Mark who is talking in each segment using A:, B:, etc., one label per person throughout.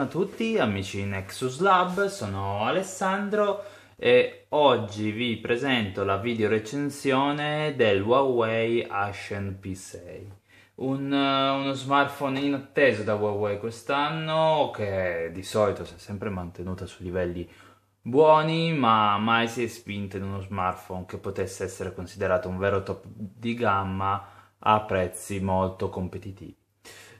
A: Buongiorno a tutti amici Nexus Lab, sono Alessandro e oggi vi presento la video recensione del Huawei Ashen P6 Un, eh, uno smartphone inatteso da Huawei quest'anno che di solito si è sempre mantenuta su livelli buoni ma mai si è spinta in uno smartphone che potesse essere considerato un vero top di gamma a prezzi molto competitivi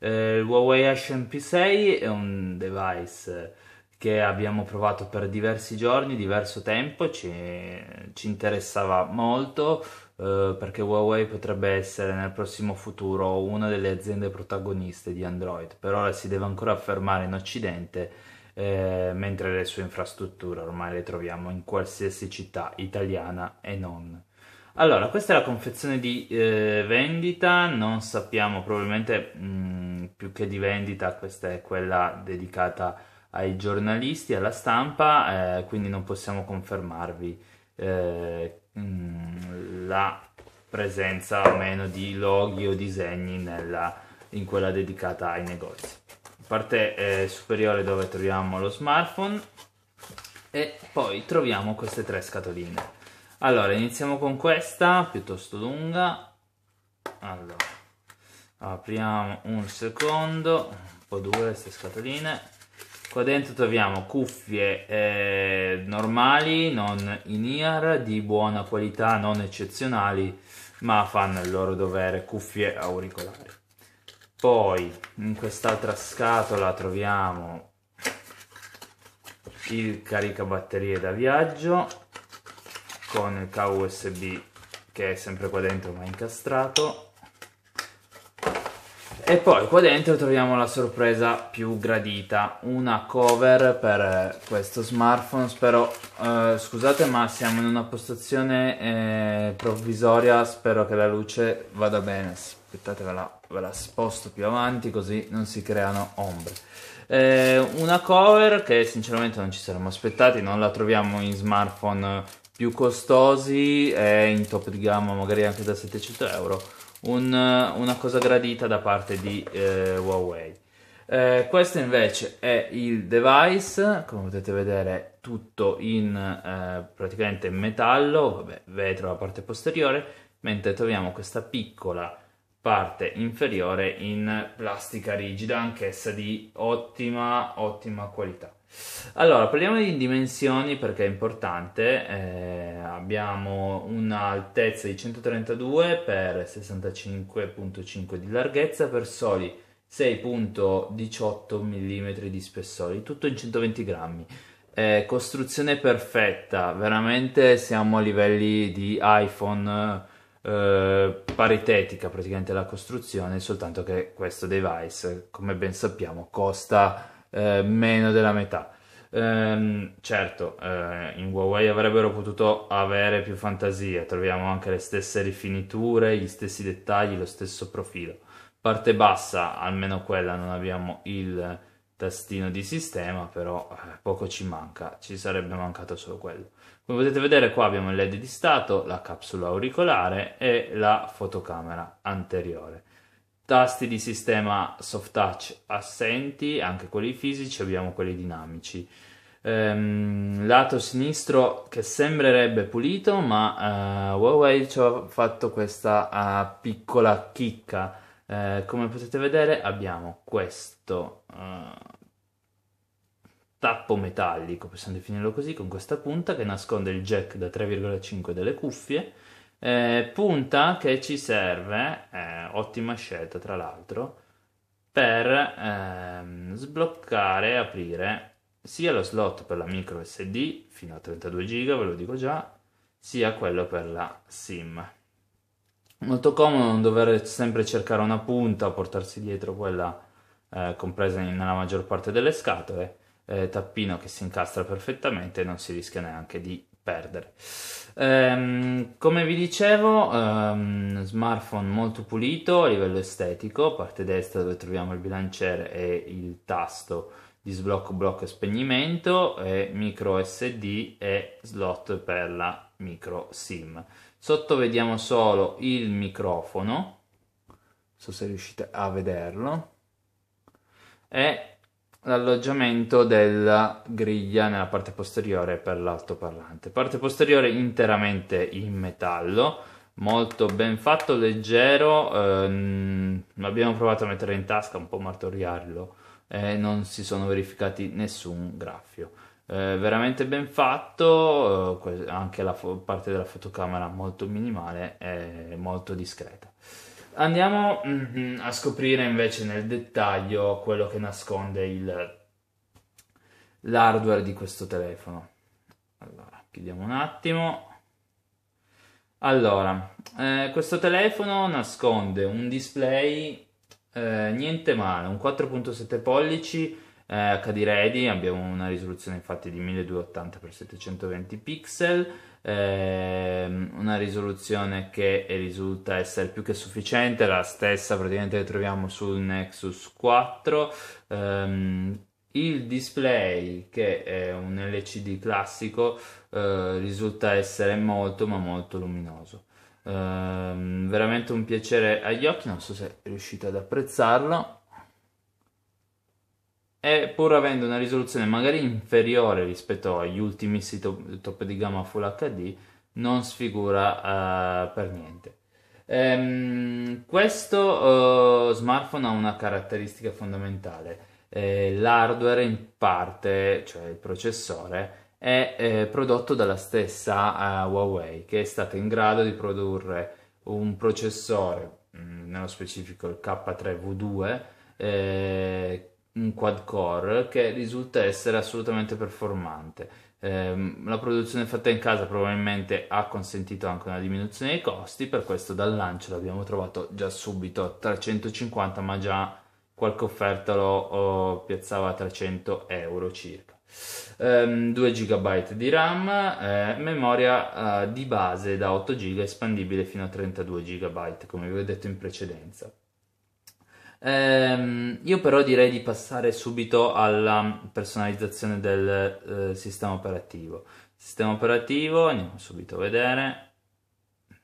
A: eh, il Huawei Ashen P6 è un device che abbiamo provato per diversi giorni, diverso tempo, ci, ci interessava molto eh, perché Huawei potrebbe essere nel prossimo futuro una delle aziende protagoniste di Android, per ora si deve ancora affermare in Occidente, eh, mentre le sue infrastrutture ormai le troviamo in qualsiasi città italiana e non. Allora, questa è la confezione di eh, vendita, non sappiamo probabilmente mh, mm, più che di vendita, questa è quella dedicata ai giornalisti, alla stampa, eh, quindi non possiamo confermarvi eh, mh, mm, la presenza o meno di loghi o disegni nella, in quella dedicata ai negozi. Parte eh, superiore dove troviamo lo smartphone e poi troviamo queste tre scatoline allora, iniziamo con questa, piuttosto lunga. Allora, apriamo un secondo, un po' dure queste scatoline. Qua dentro troviamo cuffie eh, normali, non in-ear, di buona qualità, non eccezionali, ma fanno il loro dovere, cuffie auricolari. Poi, in quest'altra scatola troviamo il caricabatterie da viaggio con il cavo USB che è sempre qua dentro ma incastrato. E poi qua dentro troviamo la sorpresa più gradita, una cover per eh, questo smartphone, spero, eh, scusate ma siamo in una postazione eh, provvisoria, spero che la luce vada bene, aspettate ve la, ve la sposto più avanti così non si creano ombre. Eh, una cover che sinceramente non ci saremmo aspettati, non la troviamo in smartphone più costosi è in top di gamma, magari anche da 700 euro, un, una cosa gradita da parte di eh, Huawei. Eh, questo invece è il device, come potete vedere tutto in eh, praticamente metallo, vabbè, vetro la parte posteriore, mentre troviamo questa piccola parte inferiore in plastica rigida, anch'essa di ottima, ottima qualità. Allora, parliamo di dimensioni perché è importante. Eh, abbiamo un'altezza di 132 x 65.5 di larghezza per soli 6.18 mm di spessore, tutto in 120 grammi. Eh, costruzione perfetta, veramente siamo a livelli di iPhone eh, paritetica praticamente la costruzione, soltanto che questo device, come ben sappiamo, costa eh, meno della metà. Ehm, certo, eh, in Huawei avrebbero potuto avere più fantasia, troviamo anche le stesse rifiniture, gli stessi dettagli, lo stesso profilo. Parte bassa, almeno quella, non abbiamo il tastino di sistema, però eh, poco ci manca, ci sarebbe mancato solo quello. Come potete vedere qua abbiamo il LED di stato, la capsula auricolare e la fotocamera anteriore. Tasti di sistema soft touch assenti, anche quelli fisici, abbiamo quelli dinamici. Ehm, lato sinistro che sembrerebbe pulito, ma eh, Huawei ci ha fatto questa uh, piccola chicca. Eh, come potete vedere abbiamo questo uh, tappo metallico, possiamo definirlo così, con questa punta che nasconde il jack da 3,5 delle cuffie eh, punta che ci serve, eh, ottima scelta tra l'altro, per ehm, sbloccare e aprire sia lo slot per la micro SD fino a 32 giga, ve lo dico già, sia quello per la SIM. Molto comodo non dover sempre cercare una punta, portarsi dietro quella eh, compresa nella maggior parte delle scatole, eh, tappino che si incastra perfettamente e non si rischia neanche di perdere. Ehm, come vi dicevo, ehm, smartphone molto pulito a livello estetico, parte destra dove troviamo il bilanciere e il tasto di sblocco, blocco e spegnimento, e micro SD e slot per la micro SIM. Sotto vediamo solo il microfono, non so se riuscite a vederlo, e l'alloggiamento della griglia nella parte posteriore per l'altoparlante. Parte posteriore interamente in metallo, molto ben fatto, leggero, ehm, abbiamo provato a mettere in tasca, un po' martoriarlo, e non si sono verificati nessun graffio. Eh, veramente ben fatto, eh, anche la parte della fotocamera molto minimale e molto discreta. Andiamo mhm, a scoprire invece nel dettaglio quello che nasconde il, l'hardware di questo telefono. Allora, chiudiamo un attimo. Allora, eh, questo telefono nasconde un display eh, niente male, un 4.7 pollici eh, HD Ready, abbiamo una risoluzione infatti di 1280x720 pixel, eh, una risoluzione che risulta essere più che sufficiente, la stessa praticamente che troviamo sul Nexus 4. Ehm, il display, che è un LCD classico, eh, risulta essere molto ma molto luminoso. Ehm, veramente un piacere agli occhi, non so se riuscite ad apprezzarlo e pur avendo una risoluzione magari inferiore rispetto agli ultimi top, top di gamma Full HD, non sfigura uh, per niente. Ehm, questo uh, smartphone ha una caratteristica fondamentale. Eh, l'hardware in parte, cioè il processore, è eh, prodotto dalla stessa uh, Huawei che è stata in grado di produrre un processore, mh, mm, nello specifico il K3V2, eh, un quad core che risulta essere assolutamente performante. Eh, la produzione fatta in casa probabilmente ha consentito anche una diminuzione dei costi, per questo dal lancio l'abbiamo trovato già subito a 350, ma già qualche offerta lo oh, piazzava a 300 euro circa. Um, 2 GB di RAM, eh, memoria eh, di base da 8 GB espandibile fino a 32 GB come vi ho detto in precedenza. Ehm, io però direi di passare subito alla personalizzazione del eh, sistema operativo. Sistema operativo, andiamo subito a vedere.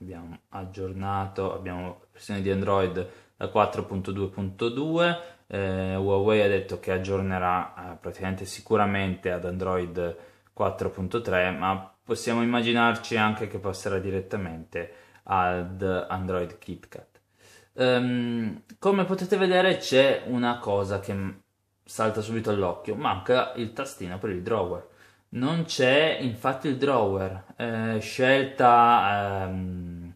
A: Abbiamo aggiornato, abbiamo versione di Android 4.2.2. Eh, Huawei ha detto che aggiornerà eh, praticamente sicuramente ad Android 4.3, ma possiamo immaginarci anche che passerà direttamente ad Android KitKat. Um, come potete vedere c'è una cosa che salta subito all'occhio, manca il tastino per il drawer. Non c'è infatti il drawer, eh, scelta ehm,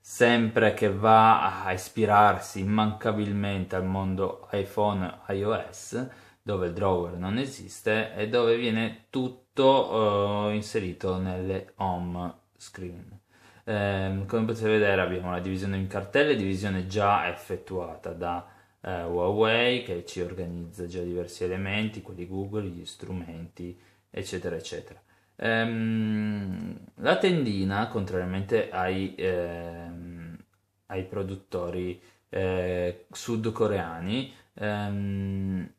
A: sempre che va a ispirarsi immancabilmente al mondo iPhone iOS, dove il drawer non esiste e dove viene tutto eh, inserito nelle home screen. Eh, come potete vedere abbiamo la divisione in cartelle, divisione già effettuata da eh, Huawei che ci organizza già diversi elementi, quelli Google, gli strumenti, eccetera, eccetera. Ehm, la tendina, contrariamente ai, ehm, ai produttori eh, sudcoreani, ehm,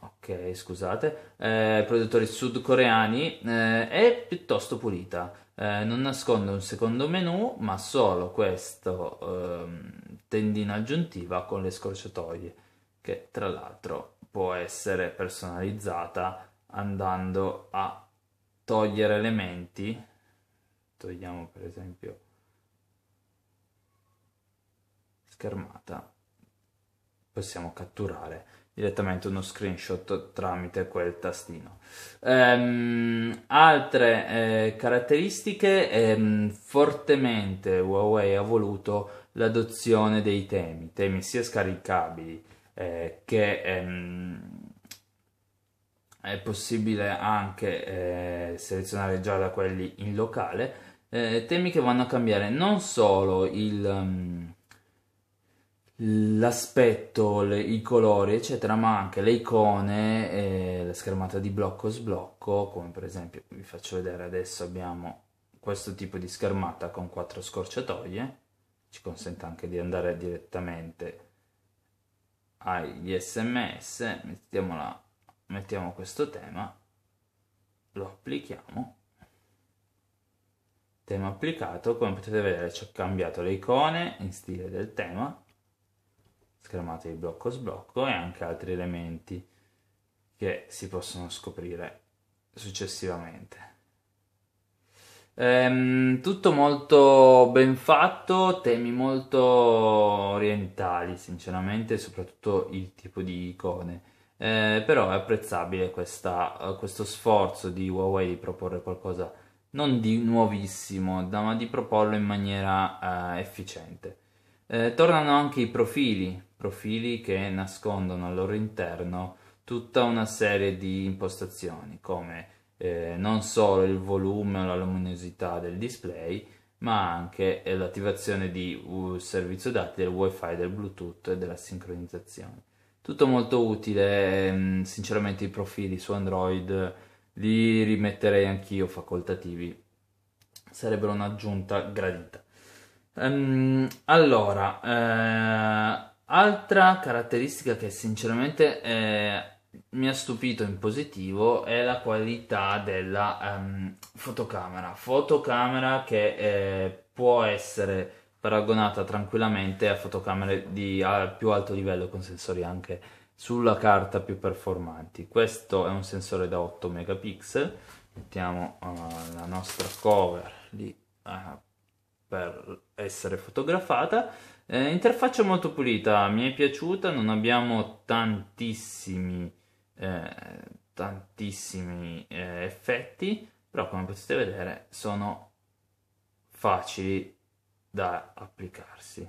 A: ok, scusate, eh, produttori sudcoreani, eh, è piuttosto pulita. Eh, non nasconde un secondo menu, ma solo questo ehm, tendina aggiuntiva con le scorciatoie, che tra l'altro può essere personalizzata andando a togliere elementi. Togliamo per esempio schermata. Possiamo catturare direttamente uno screenshot tramite quel tastino. Um, altre eh, caratteristiche, ehm, fortemente Huawei ha voluto l'adozione dei temi, temi sia scaricabili eh, che ehm, è possibile anche eh, selezionare già da quelli in locale, eh, temi che vanno a cambiare non solo il... Um, l'aspetto, i colori, eccetera, ma anche le icone, eh, la schermata di blocco sblocco, come per esempio vi faccio vedere adesso abbiamo questo tipo di schermata con quattro scorciatoie, ci consente anche di andare direttamente agli sms, mettiamola, mettiamo questo tema, lo applichiamo, tema applicato, come potete vedere ci ho cambiato le icone in stile del tema, schermata di blocco sblocco e anche altri elementi che si possono scoprire successivamente. Ehm, tutto molto ben fatto, temi molto orientali, sinceramente, soprattutto il tipo di icone. Eh, però è apprezzabile questa, eh, questo sforzo di Huawei di proporre qualcosa non di nuovissimo, ma di proporlo in maniera eh, efficiente. Eh, tornano anche i profili, profili che nascondono al loro interno tutta una serie di impostazioni come eh, non solo il volume o la luminosità del display ma anche eh, l'attivazione di uh, servizio dati del wifi, del bluetooth e della sincronizzazione. Tutto molto utile, ehm, sinceramente i profili su Android li rimetterei anch'io facoltativi, sarebbero un'aggiunta gradita. Um, allora, eh Altra caratteristica che sinceramente eh, mi ha stupito in positivo è la qualità della ehm, fotocamera. Fotocamera che eh, può essere paragonata tranquillamente a fotocamere di a più alto livello con sensori anche sulla carta più performanti. Questo è un sensore da 8 megapixel. Mettiamo uh, la nostra cover lì uh, per essere fotografata eh, interfaccia molto pulita, mi è piaciuta, non abbiamo tantissimi, eh, tantissimi eh, effetti, però come potete vedere sono facili da applicarsi.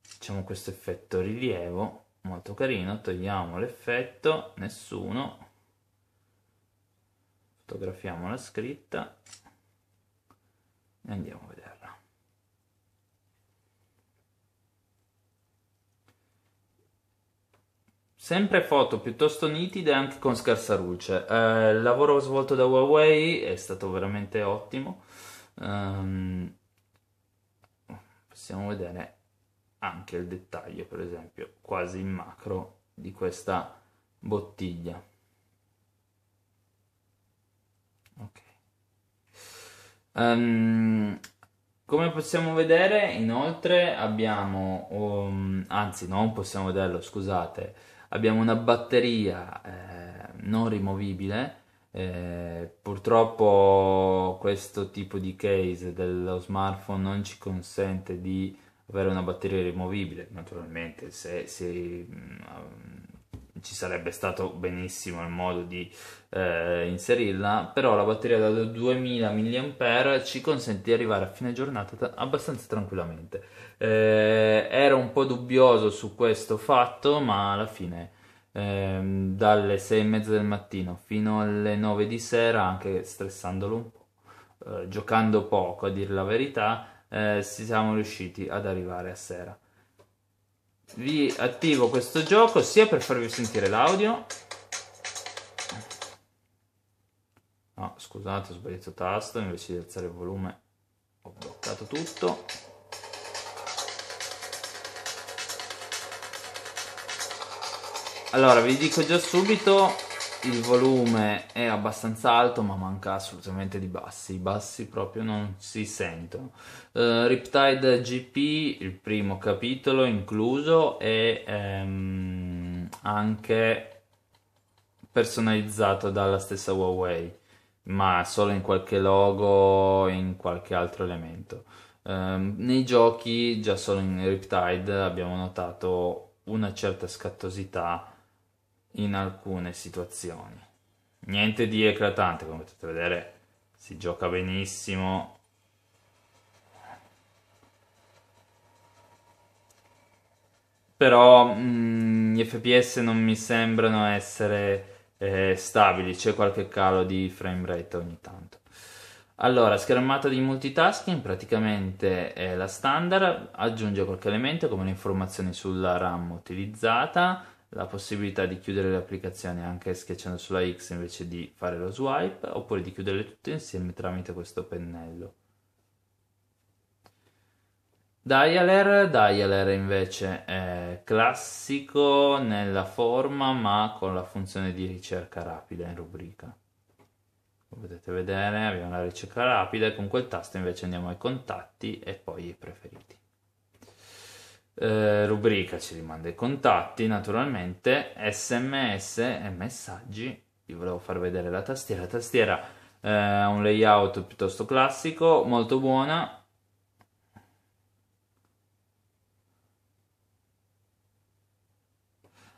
A: Facciamo questo effetto rilievo, molto carino, togliamo l'effetto, nessuno, fotografiamo la scritta e andiamo a vedere. Sempre foto piuttosto nitide anche con scarsa luce. Eh, il lavoro svolto da Huawei è stato veramente ottimo. Um, possiamo vedere anche il dettaglio, per esempio, quasi in macro di questa bottiglia. Ok. Um, come possiamo vedere, inoltre abbiamo, um, anzi non possiamo vederlo, scusate, abbiamo una batteria eh, non rimovibile eh, purtroppo questo tipo di case dello smartphone non ci consente di avere una batteria rimovibile naturalmente se si ci sarebbe stato benissimo il modo di eh, inserirla, però la batteria da 2000 mAh ci consente di arrivare a fine giornata t- abbastanza tranquillamente. Eh, ero un po' dubbioso su questo fatto, ma alla fine eh, dalle 6 e mezza del mattino fino alle 9 di sera, anche stressandolo un po', eh, giocando poco a dire la verità, eh, siamo riusciti ad arrivare a sera vi attivo questo gioco sia per farvi sentire l'audio no, scusate ho sbagliato tasto invece di alzare il volume ho bloccato tutto allora vi dico già subito il volume è abbastanza alto ma manca assolutamente di bassi, i bassi proprio non si sentono. Uh, Riptide GP, il primo capitolo incluso, è um, ehm, anche personalizzato dalla stessa Huawei, ma solo in qualche logo e in qualche altro elemento. Um, nei giochi, già solo in Riptide, abbiamo notato una certa scattosità in alcune situazioni. Niente di eclatante, come potete vedere, si gioca benissimo. Però mh, mm, gli FPS non mi sembrano essere eh, stabili, c'è qualche calo di frame rate ogni tanto. Allora, schermata di multitasking praticamente è la standard, aggiunge qualche elemento come le informazioni sulla RAM utilizzata, la possibilità di chiudere le applicazioni anche schiacciando sulla X invece di fare lo swipe oppure di chiuderle tutte insieme tramite questo pennello. Dialer, dialer invece è classico nella forma ma con la funzione di ricerca rapida in rubrica. Come potete vedere abbiamo la ricerca rapida e con quel tasto invece andiamo ai contatti e poi ai preferiti eh, rubrica ci rimanda i contatti, naturalmente, sms e messaggi. Vi volevo far vedere la tastiera. La tastiera eh, ha eh, un layout piuttosto classico, molto buona.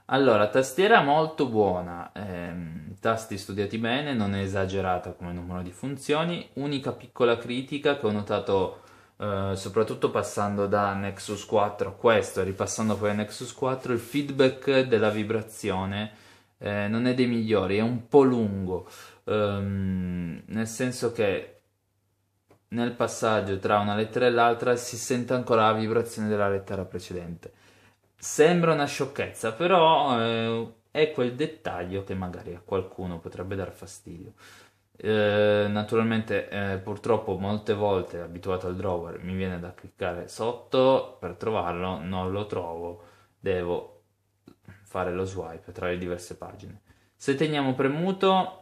A: Allora, tastiera molto buona, ehm, tasti studiati bene, non è esagerata come numero di funzioni. Unica piccola critica che ho notato eh, soprattutto passando da Nexus 4 a questo e ripassando poi a Nexus 4, il feedback della vibrazione eh, non è dei migliori, è un po' lungo, um, nel senso che nel passaggio tra una lettera e l'altra si sente ancora la vibrazione della lettera precedente. Sembra una sciocchezza, però eh, è quel dettaglio che magari a qualcuno potrebbe dar fastidio. Eh, naturalmente eh, purtroppo molte volte abituato al drawer mi viene da cliccare sotto per trovarlo, non lo trovo, devo fare lo swipe tra le diverse pagine. Se teniamo premuto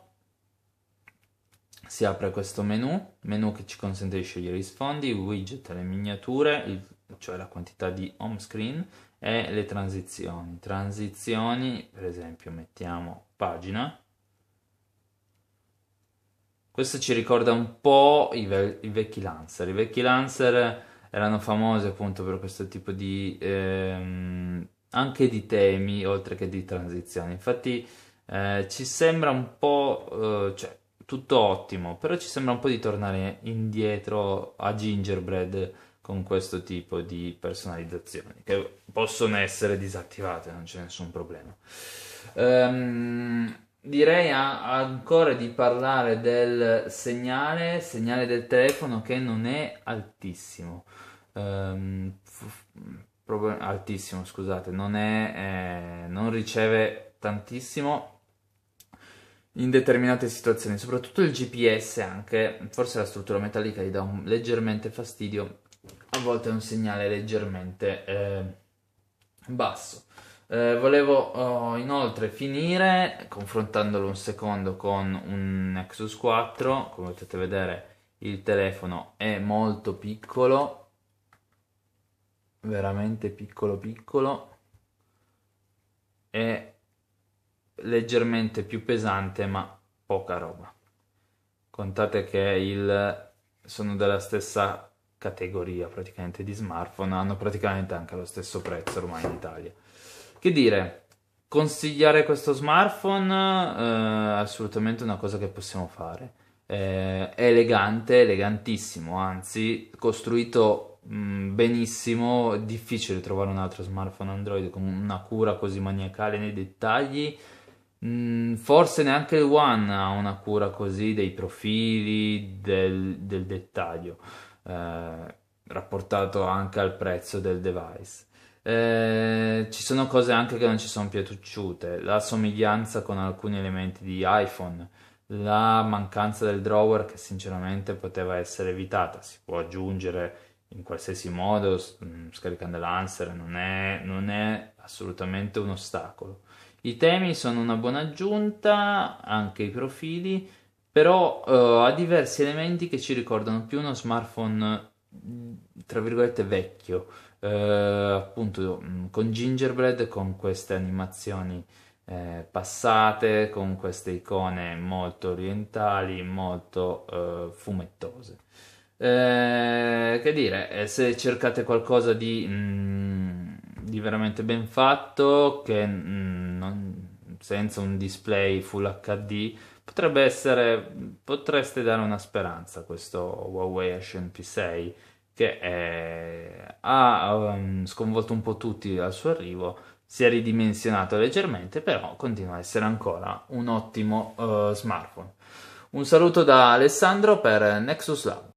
A: si apre questo menu, menu che ci consente di scegliere i sfondi, widget, le miniature, il, cioè la quantità di home screen e le transizioni. Transizioni, per esempio, mettiamo pagina questo ci ricorda un po' i, ve- i vecchi Lancer. I vecchi Lancer erano famosi appunto per questo tipo di... Ehm, anche di temi oltre che di transizioni. Infatti eh, ci sembra un po'... Eh, cioè, tutto ottimo, però ci sembra un po' di tornare indietro a Gingerbread con questo tipo di personalizzazioni che possono essere disattivate, non c'è nessun problema. Um, direi a, ancora di parlare del segnale, segnale del telefono che non è altissimo. Um, proprio altissimo, scusate, non, è, eh, non riceve tantissimo in determinate situazioni, soprattutto il GPS anche, forse la struttura metallica gli dà un, leggermente fastidio, a volte è un segnale leggermente eh, basso. Eh, volevo oh, inoltre finire confrontandolo un secondo con un Nexus 4, come potete vedere il telefono è molto piccolo, veramente piccolo piccolo, è leggermente più pesante ma poca roba. Contate che il, sono della stessa categoria praticamente di smartphone, hanno praticamente anche lo stesso prezzo ormai in Italia. Che dire, consigliare questo smartphone eh, è assolutamente una cosa che possiamo fare. Eh, è elegante, elegantissimo, anzi, costruito mh, mm, benissimo. È difficile trovare un altro smartphone Android con una cura così maniacale nei dettagli. Mm, forse neanche il One ha una cura così dei profili, del, del dettaglio, eh, rapportato anche al prezzo del device. Eh, ci sono cose anche che non ci sono piaciute, la somiglianza con alcuni elementi di iPhone, la mancanza del drawer che sinceramente poteva essere evitata, si può aggiungere in qualsiasi modo mm, scaricando l'anser, non è, non è assolutamente un ostacolo. I temi sono una buona aggiunta, anche i profili, però eh, ha diversi elementi che ci ricordano più uno smartphone, mm, tra virgolette, vecchio eh, appunto mm, con Gingerbread, con queste animazioni eh, passate, con queste icone molto orientali, molto eh, fumettose. Eh, che dire, eh, se cercate qualcosa di, mh, mm, di veramente ben fatto, che mh, mm, non, senza un display full HD, potrebbe essere, potreste dare una speranza a questo Huawei Ashen P6 che eh, ha um, sconvolto un po' tutti al suo arrivo, si è ridimensionato leggermente, però continua a essere ancora un ottimo uh, smartphone. Un saluto da Alessandro per Nexus Lab.